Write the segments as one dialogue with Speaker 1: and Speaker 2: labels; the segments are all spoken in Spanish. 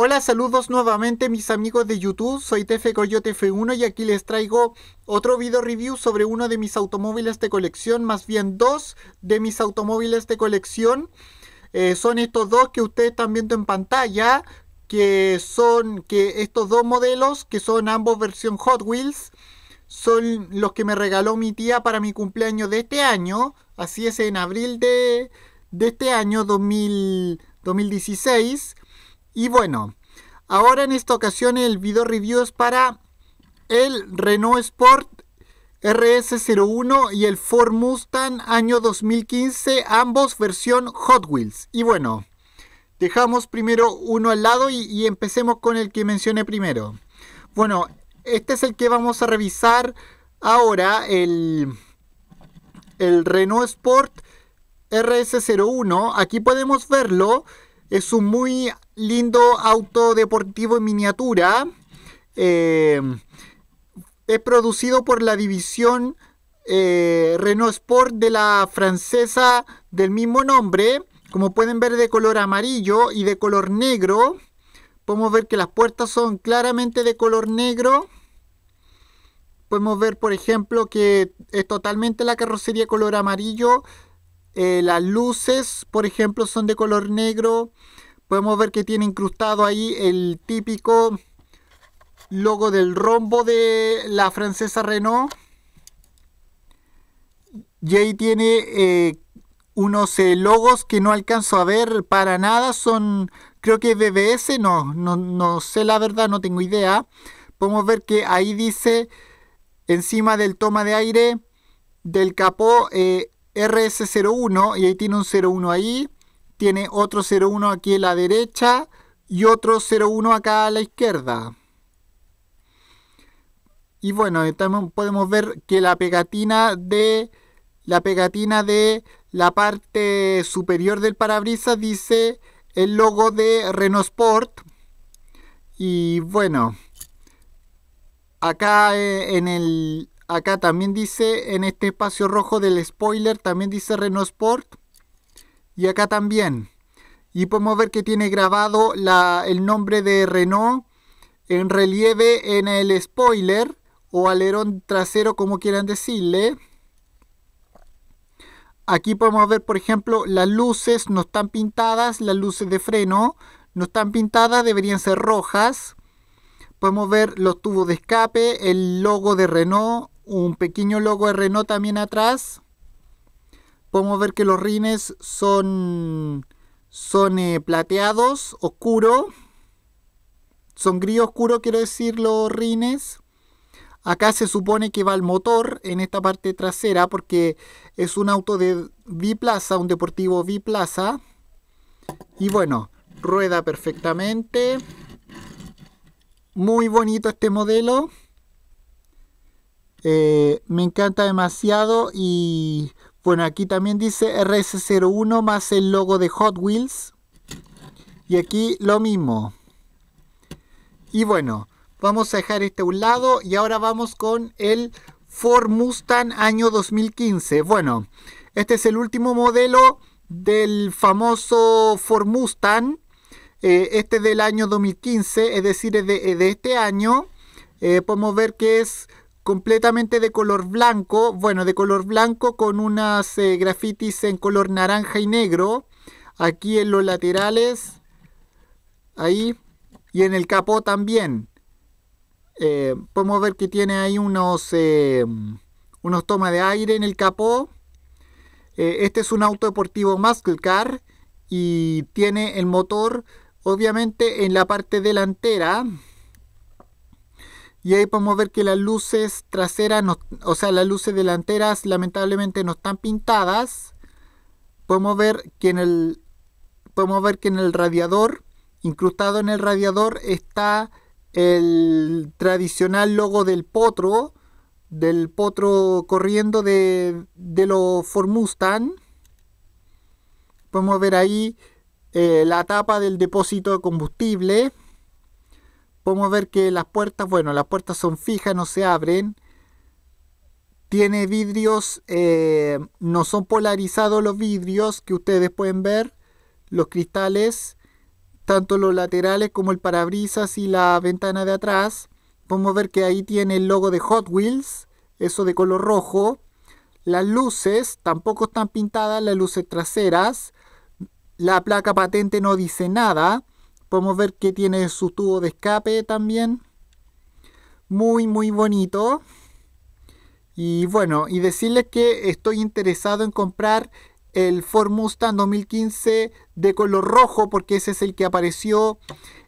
Speaker 1: Hola, saludos nuevamente mis amigos de YouTube, soy TF Coyote F1 y aquí les traigo otro video review sobre uno de mis automóviles de colección, más bien dos de mis automóviles de colección. Eh, son estos dos que ustedes están viendo en pantalla, que son que estos dos modelos, que son ambos versión Hot Wheels, son los que me regaló mi tía para mi cumpleaños de este año, así es en abril de, este año 2016. Y bueno, ahora en esta ocasión el video review es para el Renault Sport RS01 y el Ford Mustang año 2015, ambos versión Hot Wheels. Y bueno, dejamos primero uno al lado y, empecemos con el que mencioné primero. Bueno, este es el que vamos a revisar ahora, el, el Renault Sport RS01. Aquí podemos verlo. Es un muy lindo auto deportivo en miniatura. Eh, es producido por la división eh, Renault Sport de la francesa del mismo nombre. Como pueden ver de color amarillo y de color negro. Podemos ver que las puertas son claramente de color negro. Podemos ver, por ejemplo, que es totalmente la carrocería color amarillo eh, las luces, por ejemplo, son de color negro. Podemos ver que tiene incrustado ahí el típico logo del rombo de la francesa Renault. Y ahí tiene eh, unos eh, logos que no alcanzo a ver para nada. Son, creo que BBS, no, no, sé la verdad, no tengo idea. Podemos ver que ahí dice, encima del toma de aire del capó, RS01 y ahí tiene un 01 ahí, tiene otro 01 aquí a la derecha y otro 01 acá a la izquierda. Y bueno, también podemos ver que la pegatina de la pegatina de la parte superior del parabrisas dice el logo de Renault Sport. Y bueno, acá eh, en el acá también dice en este espacio rojo del spoiler, también dice Renault Sport. Y acá también. Y podemos ver que tiene grabado el nombre de Renault en relieve en el spoiler o alerón trasero, como quieran decirle. Aquí podemos ver, por ejemplo, las luces no están pintadas, las luces de freno no están pintadas, deberían ser rojas podemos ver los tubos de escape, el logo de Renault, un pequeño logo de Renault también atrás. Podemos ver que los rines son, son eh, plateados, oscuro. Son gris oscuro, quiero decir, los rines. Acá se supone que va el motor en esta parte trasera porque es un auto de biplaza, un deportivo biplaza. Y bueno, rueda perfectamente. Muy bonito este modelo. Eh, me encanta demasiado y bueno, aquí también dice RS01 más el logo de Hot Wheels. Y aquí lo mismo. Y bueno, vamos a dejar este a un lado y ahora vamos con el Ford Mustang año 2015. Bueno, este es el último modelo del famoso Ford Mustang. Eh, este del año 2015, es decir, es de, este año. Eh, podemos ver que es completamente de color blanco, bueno, de color blanco con unas eh, grafitis en color naranja y negro, aquí en los laterales, ahí, y en el capó también. Eh, podemos ver que tiene ahí unos, eh, unos tomas de aire en el capó. este es un auto deportivo Muscle Car y tiene el motor, obviamente, en la parte delantera. Y ahí podemos ver que las luces traseras, o sea, las luces delanteras lamentablemente no están pintadas. Podemos ver que en el, podemos ver que en el radiador, incrustado en el radiador, está el tradicional logo del potro, del potro corriendo de, de los Formustan. Podemos ver ahí eh, la tapa del depósito de combustible podemos ver que las puertas, bueno, las puertas son fijas, no se abren. Tiene vidrios, eh, no son polarizados los vidrios que ustedes pueden ver, los cristales, tanto los laterales como el parabrisas y la ventana de atrás. Podemos ver que ahí tiene el logo de Hot Wheels, eso de color rojo. Las luces tampoco están pintadas, las luces traseras. La placa patente no dice nada. Podemos ver que tiene su tubo de escape también. Muy, muy bonito. Y bueno, y decirles que estoy interesado en comprar el Ford Mustang 2015 de color rojo, porque ese es el que apareció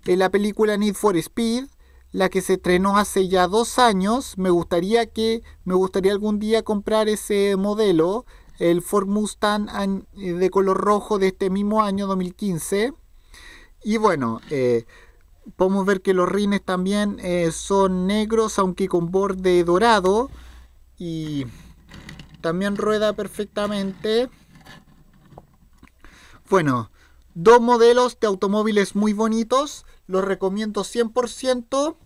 Speaker 1: en la película Need for Speed, la que se estrenó hace ya dos años. Me gustaría que, me gustaría algún día comprar ese modelo, el Ford Mustang eh, de color rojo de este mismo año 2015. Y bueno, eh, podemos ver que los rines también eh, son negros, aunque con borde dorado. Y también rueda perfectamente. Bueno, dos modelos de automóviles muy bonitos. Los recomiendo 100%.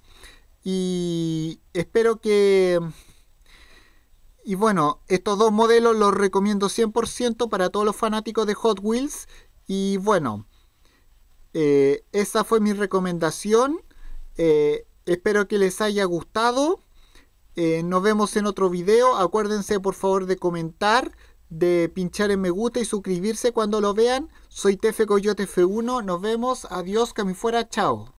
Speaker 1: Y espero que... Y bueno, estos dos modelos los recomiendo 100% para todos los fanáticos de Hot Wheels. Y bueno, eh, esa fue mi recomendación. Eh, espero que les haya gustado. Eh, nos vemos en otro video. Acuérdense por favor de comentar, de pinchar en me gusta y suscribirse cuando lo vean. Soy Tefe Coyote F1. Nos vemos. Adiós, que fuera. Chao.